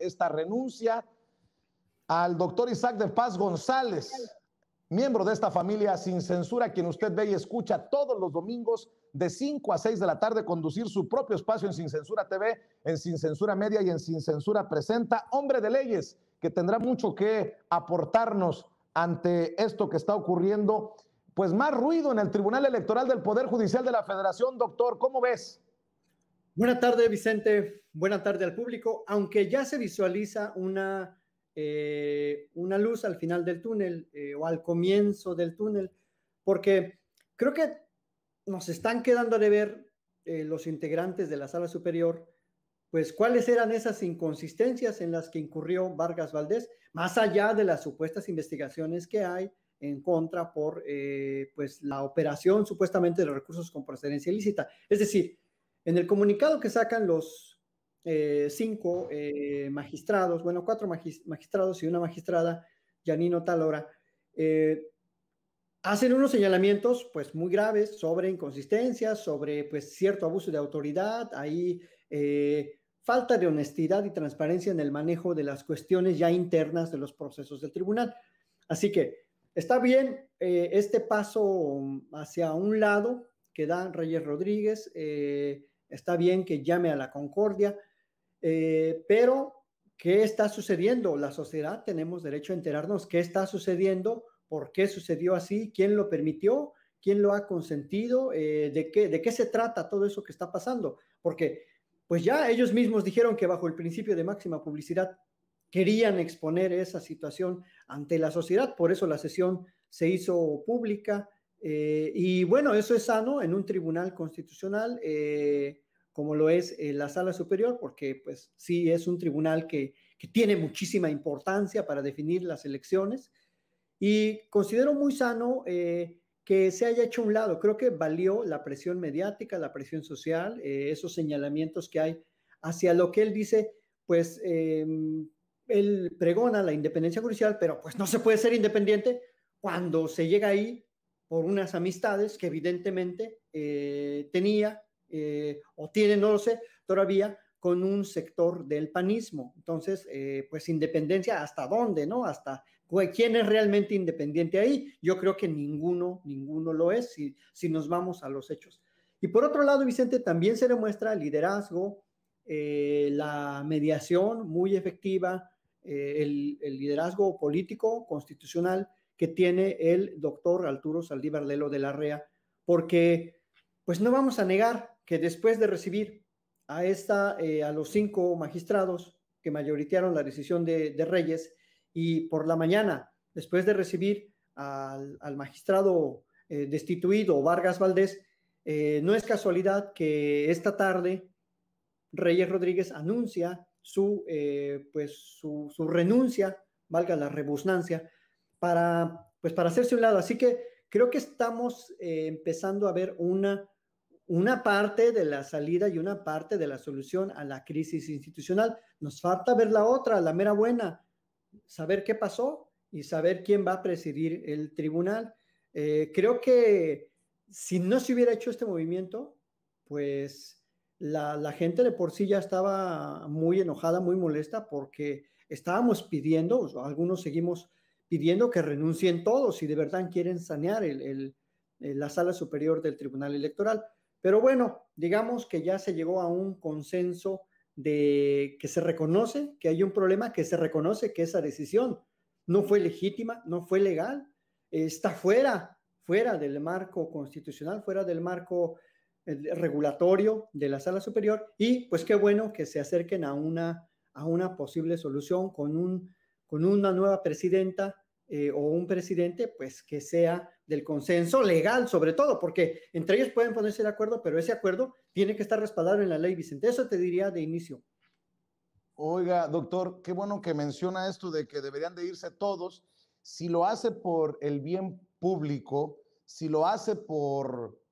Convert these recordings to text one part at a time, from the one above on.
esta renuncia al doctor Isaac de Paz González, miembro de esta familia sin censura, quien usted ve y escucha todos los domingos de 5 a 6 de la tarde conducir su propio espacio en Sin Censura TV, en Sin Censura Media y en Sin Censura Presenta, hombre de leyes, que tendrá mucho que aportarnos ante esto que está ocurriendo. Pues más ruido en el Tribunal Electoral del Poder Judicial de la Federación, doctor, ¿cómo ves? Buenas tardes, Vicente. Buenas tardes al público. Aunque ya se visualiza una, eh, una luz al final del túnel eh, o al comienzo del túnel, porque creo que nos están quedando de ver eh, los integrantes de la sala superior, pues cuáles eran esas inconsistencias en las que incurrió Vargas Valdés, más allá de las supuestas investigaciones que hay en contra por pues la operación supuestamente de recursos con procedencia ilícita. Es decir, en el comunicado que sacan los eh, cinco eh, magistrados, bueno, cuatro magistrados y una magistrada, Janino Talora, eh, hacen unos señalamientos pues muy graves sobre inconsistencias, sobre pues cierto abuso de autoridad, ahí falta de honestidad y transparencia en el manejo de las cuestiones ya internas de los procesos del tribunal. Así que está bien este paso hacia un lado que da Reyes Rodríguez, eh, Está bien que llame a la concordia, eh, pero ¿qué está sucediendo? La sociedad tenemos derecho a enterarnos qué está sucediendo, por qué sucedió así, quién lo permitió, quién lo ha consentido, eh, de, qué, de qué se trata todo eso que está pasando. Porque pues ya ellos mismos dijeron que bajo el principio de máxima publicidad querían exponer esa situación ante la sociedad, por eso la sesión se hizo pública, eh, y bueno, eso es sano en un tribunal constitucional eh, como lo es eh, la sala superior, porque pues sí es un tribunal que, que, tiene muchísima importancia para definir las elecciones. Y considero muy sano eh, que se haya hecho un lado. Creo que valió la presión mediática, la presión social, esos señalamientos que hay hacia lo que él dice, pues él pregona la independencia judicial, pero pues no se puede ser independiente cuando se llega ahí por unas amistades que evidentemente eh, tenía eh, o tiene, no lo sé, todavía con un sector del panismo. Entonces, eh, pues independencia hasta dónde, ¿no? Hasta quién es realmente independiente ahí. Yo creo que ninguno, ninguno lo es si, si nos vamos a los hechos. Y por otro lado, Vicente, también se demuestra liderazgo, la mediación muy efectiva, el liderazgo político, constitucional, que tiene el doctor Arturo Saldívar Lelo de la REA, porque pues no vamos a negar que después de recibir a, esta, eh, a los cinco magistrados que mayoritearon la decisión de, Reyes y por la mañana, después de recibir al, magistrado eh, destituido Vargas Valdés, eh, no es casualidad que esta tarde Reyes Rodríguez anuncia su, pues, su, su renuncia, valga la rebusnancia, para, pues para hacerse un lado. Así que creo que estamos eh, empezando a ver una, parte de la salida y una parte de la solución a la crisis institucional. Nos falta ver la otra, la mera buena, saber qué pasó y saber quién va a presidir el tribunal. Eh, creo que si no se hubiera hecho este movimiento, pues la, la, gente de por sí ya estaba muy enojada, muy molesta, porque estábamos pidiendo, algunos seguimos pidiendo que renuncien todos si de verdad quieren sanear eh, la sala superior del Tribunal Electoral. Pero bueno, digamos que ya se llegó a un consenso de que se reconoce que hay un problema, que se reconoce que esa decisión no fue legítima, no fue legal, está fuera, fuera del marco constitucional, fuera del marco eh, regulatorio de la sala superior y pues qué bueno que se acerquen a una, a una posible solución con, un, con una nueva presidenta eh, o un presidente, pues que sea del consenso legal, sobre todo, porque entre ellos pueden ponerse de acuerdo, pero ese acuerdo tiene que estar respaldado en la ley, Vicente. Eso te diría de inicio. Oiga, doctor, qué bueno que menciona esto de que deberían de irse todos. Si lo hace por el bien público, si lo hace por,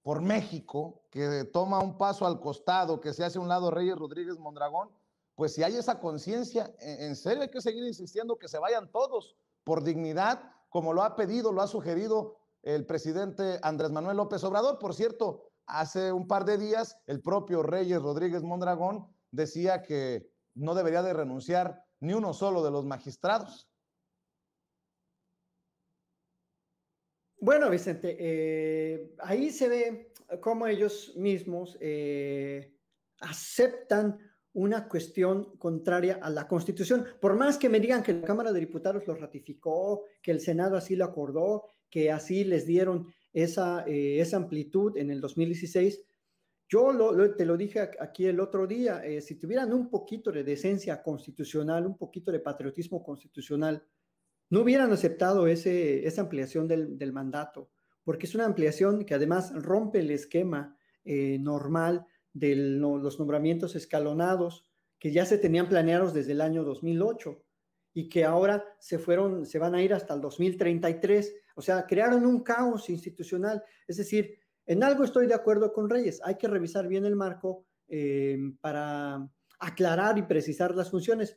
por México, que toma un paso al costado, que se hace un lado Reyes Rodríguez Mondragón, pues si hay esa conciencia, e-, en serio hay que seguir insistiendo que se vayan todos por dignidad, como lo ha pedido, lo ha sugerido el presidente Andrés Manuel López Obrador. Por cierto, hace un par de días el propio Reyes Rodríguez Mondragón decía que no debería de renunciar ni uno solo de los magistrados. Bueno, Vicente, eh, ahí se ve cómo ellos mismos eh, aceptan una cuestión contraria a la Constitución. Por más que me digan que la Cámara de Diputados lo ratificó, que el Senado así lo acordó, que así les dieron esa, eh, amplitud en el 2016, yo te lo dije aquí el otro día, eh, si tuvieran un poquito de decencia constitucional, un poquito de patriotismo constitucional, no hubieran aceptado esa ampliación del, mandato, porque es una ampliación que además rompe el esquema eh, normal de los nombramientos escalonados que ya se tenían planeados desde el año 2008 y que ahora se fueron, se van a ir hasta el 2033. O sea, crearon un caos institucional. Es decir, en algo estoy de acuerdo con Reyes. Hay que revisar bien el marco eh, para aclarar y precisar las funciones.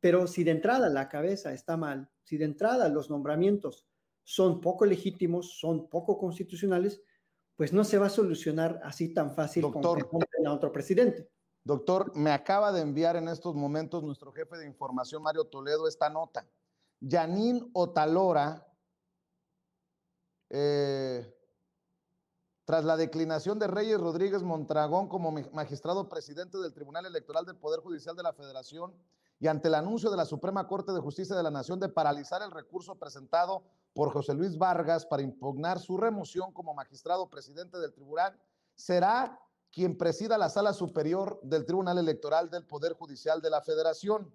Pero si de entrada la cabeza está mal, si de entrada los nombramientos son poco legítimos, son poco constitucionales, pues no se va a solucionar así tan fácil Doctor, como a otro presidente. Doctor, me acaba de enviar en estos momentos nuestro jefe de información, Mario Toledo, esta nota. Yanín Otalora, eh, tras la declinación de Reyes Rodríguez Montragón como magistrado presidente del Tribunal Electoral del Poder Judicial de la Federación y ante el anuncio de la Suprema Corte de Justicia de la Nación de paralizar el recurso presentado por José Luis Vargas para impugnar su remoción como magistrado presidente del tribunal, será quien presida la sala superior del Tribunal Electoral del Poder Judicial de la Federación.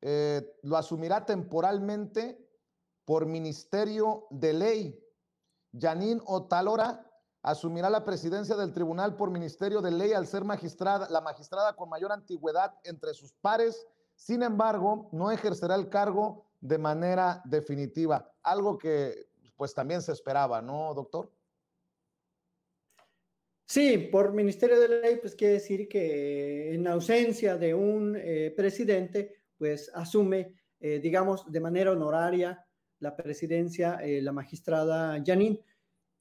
Eh, lo asumirá temporalmente por Ministerio de Ley. Janine Otalora asumirá la presidencia del tribunal por ministerio de ley al ser magistrada, la magistrada con mayor antigüedad entre sus pares. Sin embargo, no ejercerá el cargo de manera definitiva, algo que pues también se esperaba, ¿no, doctor? Sí, por Ministerio de Ley, pues quiere decir que en ausencia de un eh, presidente, pues asume, eh, digamos, de manera honoraria la presidencia, eh, la magistrada Janine.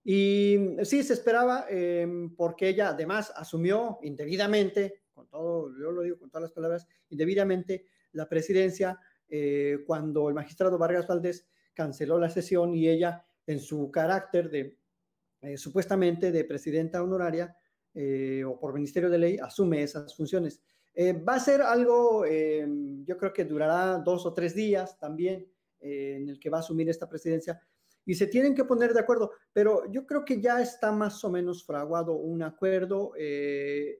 Y sí, se esperaba, em, porque ella además asumió indebidamente, con todo, yo lo digo con todas las palabras, indebidamente la presidencia eh, cuando el magistrado Vargas Valdés canceló la sesión y ella, en su carácter de eh, supuestamente de presidenta honoraria eh, o por ministerio de ley, asume esas funciones. va a ser algo, yo creo que durará dos o tres días también en el que va a asumir esta presidencia y se tienen que poner de acuerdo, pero yo creo que ya está más o menos fraguado un acuerdo.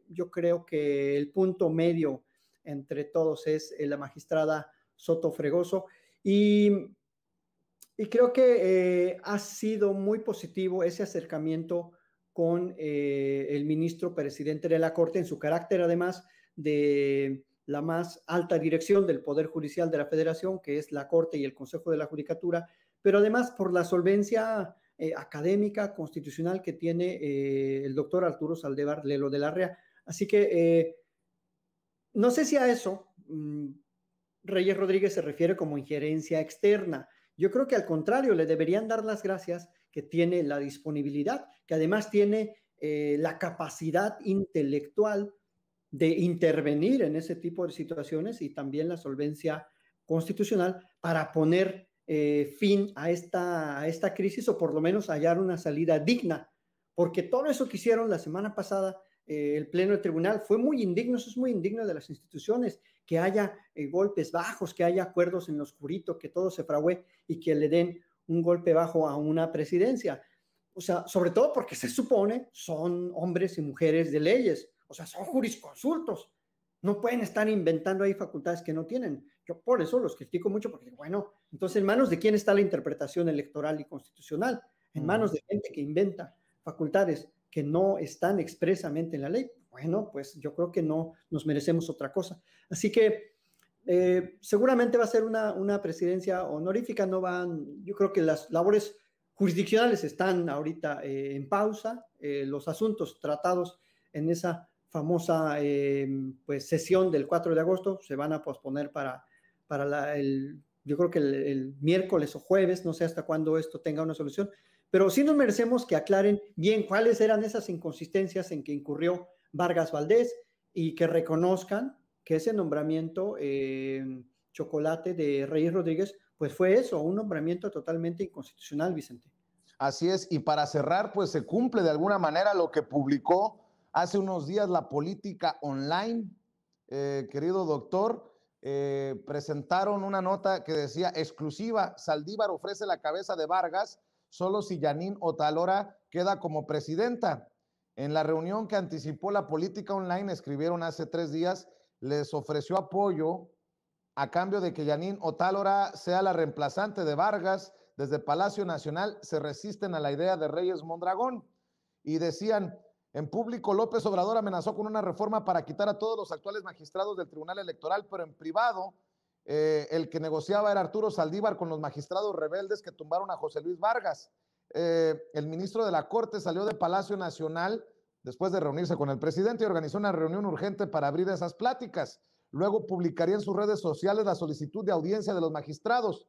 yo creo que el punto medio entre todos es la magistrada Soto Fregoso. Y, y creo que eh, ha sido muy positivo ese acercamiento con eh, el ministro presidente de la Corte en su carácter, además, de la más alta dirección del Poder Judicial de la Federación, que es la Corte y el Consejo de la Judicatura, pero además por la solvencia eh, académica constitucional que tiene el doctor Arturo Saldevar Lelo de la REA. Así que no sé si a eso, mm, Reyes Rodríguez se refiere como injerencia externa. Yo creo que al contrario, le deberían dar las gracias que tiene la disponibilidad, que además tiene eh, la capacidad intelectual de intervenir en ese tipo de situaciones y también la solvencia constitucional para poner eh, fin a esta, a esta crisis o por lo menos hallar una salida digna, porque todo eso que hicieron la semana pasada eh, el Pleno del Tribunal. Fue muy indigno, eso es muy indigno de las instituciones, que haya eh, golpes bajos, que haya acuerdos en lo oscurito, que todo se fragüe y que le den un golpe bajo a una presidencia. O sea, sobre todo porque se supone son hombres y mujeres de leyes, o sea, son jurisconsultos. No pueden estar inventando ahí facultades que no tienen. Yo por eso los critico mucho, porque bueno, entonces, ¿en manos de quién está la interpretación electoral y constitucional? En manos de gente que inventa facultades que no están expresamente en la ley, bueno, pues yo creo que no nos merecemos otra cosa. Así que eh, seguramente va a ser una, presidencia honorífica, no van, yo creo que las labores jurisdiccionales están ahorita eh, en pausa, eh, los asuntos tratados en esa famosa pues, sesión del 4 de agosto se van a posponer para, el, yo creo que el miércoles o jueves, no sé hasta cuándo esto tenga una solución, pero sí nos merecemos que aclaren bien cuáles eran esas inconsistencias en que incurrió Vargas Valdés y que reconozcan que ese nombramiento eh, chocolate de Reyes Rodríguez, pues fue eso, un nombramiento totalmente inconstitucional, Vicente. Así es, y para cerrar, pues se cumple de alguna manera lo que publicó hace unos días la política online, eh, querido doctor, eh, presentaron una nota que decía exclusiva, Saldívar ofrece la cabeza de Vargas solo si Yanín Otalora queda como presidenta. En la reunión que anticipó la política online, escribieron hace tres días, les ofreció apoyo a cambio de que Yanín Otálora sea la reemplazante de Vargas. Desde Palacio Nacional se resisten a la idea de Reyes Mondragón y decían, en público, López Obrador amenazó con una reforma para quitar a todos los actuales magistrados del Tribunal Electoral, pero en privado eh, el que negociaba era Arturo Saldívar con los magistrados rebeldes que tumbaron a José Luis Vargas. Eh, el ministro de la Corte salió de Palacio Nacional después de reunirse con el presidente y organizó una reunión urgente para abrir esas pláticas. Luego publicaría en sus redes sociales la solicitud de audiencia de los magistrados,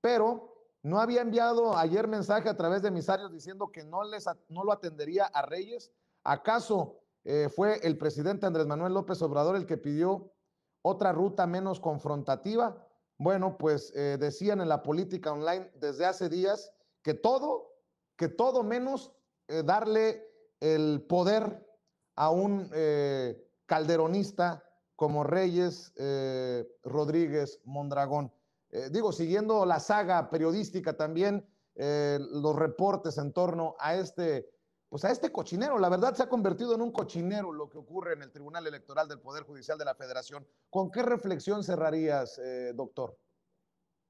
pero no había enviado ayer mensaje a través de emisarios diciendo que no, les, no lo atendería a Reyes. ¿Acaso eh, fue el presidente Andrés Manuel López Obrador el que pidió otra ruta menos confrontativa. Bueno, pues eh, decían en la política online desde hace días que todo, que todo menos eh, darle el poder a un eh, calderonista como Reyes Rodríguez Mondragón. digo, siguiendo la saga periodística también, los reportes en torno a este pues a este cochinero. La verdad se ha convertido en un cochinero lo que ocurre en el Tribunal Electoral del Poder Judicial de la Federación. ¿Con qué reflexión cerrarías, eh, doctor?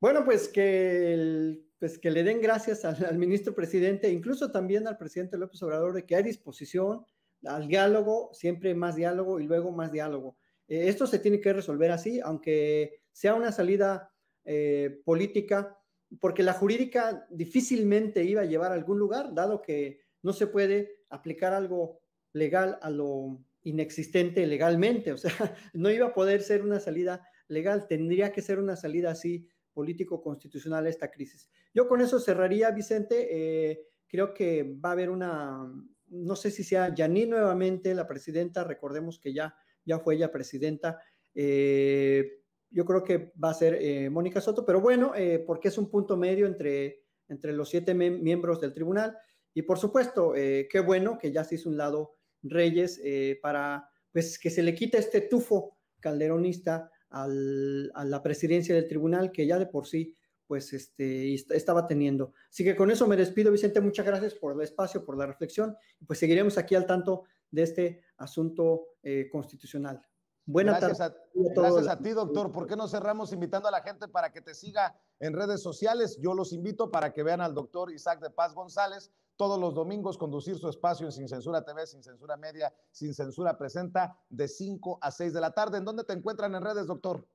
Bueno, pues que, pues que le den gracias al, ministro presidente, incluso también al presidente López Obrador, de que hay disposición al diálogo, siempre más diálogo y luego más diálogo. Eh, esto se tiene que resolver así, aunque sea una salida eh, política, porque la jurídica difícilmente iba a llevar a algún lugar, dado que no se puede aplicar algo legal a lo inexistente legalmente, o sea, no iba a poder ser una salida legal, tendría que ser una salida así político-constitucional a esta crisis. Yo con eso cerraría, Vicente, eh, creo que va a haber una, no sé si sea Yaní nuevamente la presidenta, recordemos que ya, ya fue ella presidenta, eh, yo creo que va a ser eh, Mónica Soto, pero bueno, porque es un punto medio entre, entre los siete miembros del tribunal, y por supuesto, eh, qué bueno que ya se hizo un lado Reyes eh, para pues, que se le quite este tufo calderonista al, a la presidencia del tribunal que ya de por sí pues este, estaba teniendo. Así que con eso me despido, Vicente. Muchas gracias por el espacio, por la reflexión. Pues seguiremos aquí al tanto de este asunto eh, constitucional. Buenas tardes. A, gracias a ti, doctor. ¿Por qué no cerramos invitando a la gente para que te siga en redes sociales? Yo los invito para que vean al doctor Isaac de Paz González, todos los domingos conducir su espacio en Sin Censura TV, Sin Censura Media, Sin Censura Presenta, de 5 a 6 de la tarde. ¿En dónde te encuentran en redes, doctor?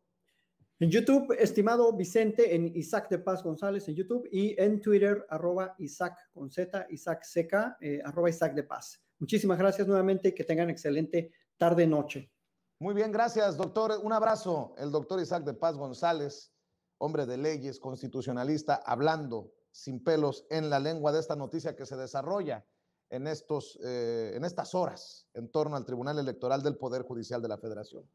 En YouTube, estimado Vicente, en Isaac de Paz González en YouTube y en Twitter, arroba Isaac con Z, Isaac Seca, eh, arroba Isaac de Paz. Muchísimas gracias nuevamente y que tengan excelente tarde-noche. Muy bien, gracias, doctor. Un abrazo. El doctor Isaac de Paz González, hombre de leyes, constitucionalista, hablando sin pelos en la lengua de esta noticia que se desarrolla eh, en, estas horas en torno al Tribunal Electoral del Poder Judicial de la Federación.